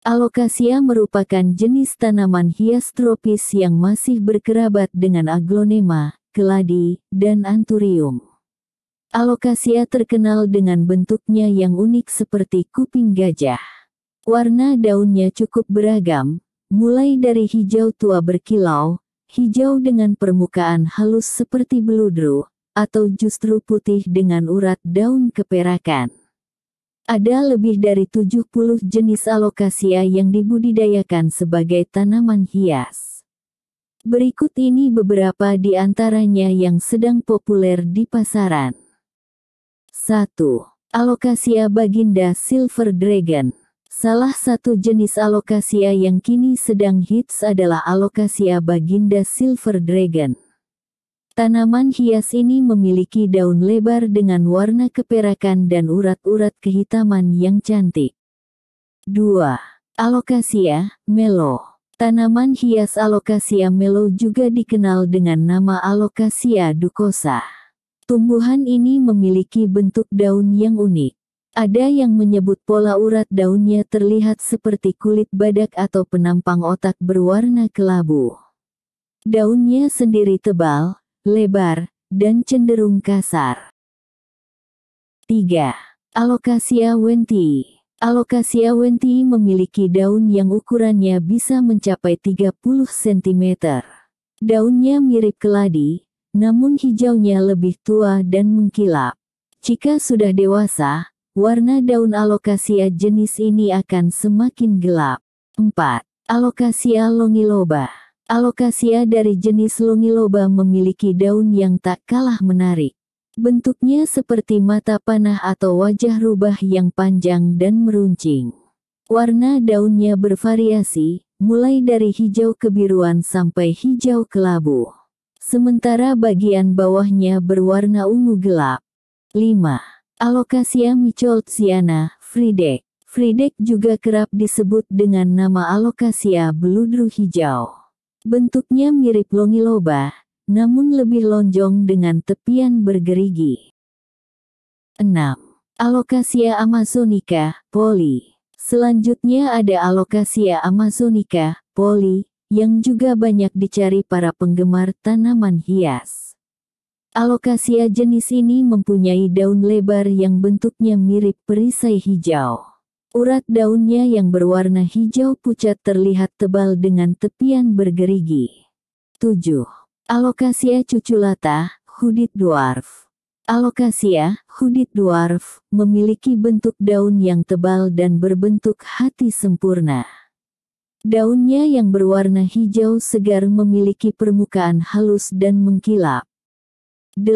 Alokasia merupakan jenis tanaman hias tropis yang masih berkerabat dengan aglonema, keladi, dan anturium. Alokasia terkenal dengan bentuknya yang unik seperti kuping gajah. Warna daunnya cukup beragam, mulai dari hijau tua berkilau, hijau dengan permukaan halus seperti beludru, atau justru putih dengan urat daun keperakan. Ada lebih dari 70 jenis alokasia yang dibudidayakan sebagai tanaman hias. Berikut ini beberapa di antaranya yang sedang populer di pasaran. 1. Alokasia Baginda Silver Dragon Salah satu jenis alokasia yang kini sedang hits adalah alokasia Baginda Silver Dragon. Tanaman hias ini memiliki daun lebar dengan warna keperakan dan urat-urat kehitaman yang cantik. 2. Alocasia, melo. Tanaman hias Alokasia melo juga dikenal dengan nama Alokasia ducosa. Tumbuhan ini memiliki bentuk daun yang unik. Ada yang menyebut pola urat daunnya terlihat seperti kulit badak atau penampang otak berwarna kelabu. Daunnya sendiri tebal, lebar, dan cenderung kasar. 3. Alokasia wenti Alokasia wenti memiliki daun yang ukurannya bisa mencapai 30 cm. Daunnya mirip keladi, namun hijaunya lebih tua dan mengkilap. Jika sudah dewasa, warna daun alokasia jenis ini akan semakin gelap. 4. Alokasia longiloba Alokasia dari jenis longiloba memiliki daun yang tak kalah menarik. Bentuknya seperti mata panah atau wajah rubah yang panjang dan meruncing. Warna daunnya bervariasi, mulai dari hijau kebiruan sampai hijau kelabu. Sementara bagian bawahnya berwarna ungu gelap. 5. Alokasia micholtziana, Fridek. Fridek juga kerap disebut dengan nama alokasia beludru hijau. Bentuknya mirip longiloba, namun lebih lonjong dengan tepian bergerigi. 6. Alocasia amazonica, poli. Selanjutnya ada Alokasia amazonica, poli, yang juga banyak dicari para penggemar tanaman hias. Alokasia jenis ini mempunyai daun lebar yang bentuknya mirip perisai hijau. Urat daunnya yang berwarna hijau pucat terlihat tebal dengan tepian bergerigi. 7. Alokasia cuculata, hudit dwarf. Alokasia, hudit dwarf, memiliki bentuk daun yang tebal dan berbentuk hati sempurna. Daunnya yang berwarna hijau segar memiliki permukaan halus dan mengkilap. 8.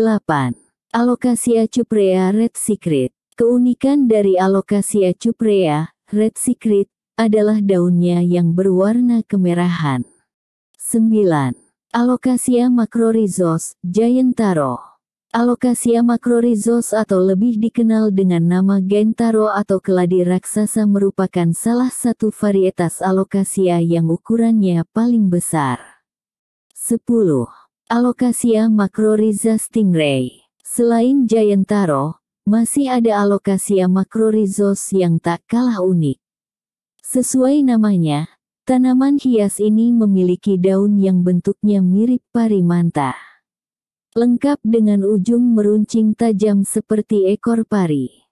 Alokasia cuprea red secret. Keunikan dari alokasia cuprea Red Secret, adalah daunnya yang berwarna kemerahan. 9. Alokasia macrorizos, taro. Alokasia macrorizos atau lebih dikenal dengan nama Gentaro atau keladi raksasa merupakan salah satu varietas alokasia yang ukurannya paling besar. 10. Alokasia macroriza stingray. Selain giant taro. Masih ada alokasia rizos yang tak kalah unik. Sesuai namanya, tanaman hias ini memiliki daun yang bentuknya mirip parimanta. Lengkap dengan ujung meruncing tajam seperti ekor pari.